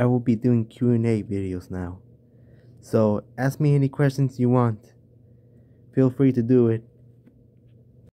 I will be doing Q&A videos now. So ask me any questions you want. Feel free to do it.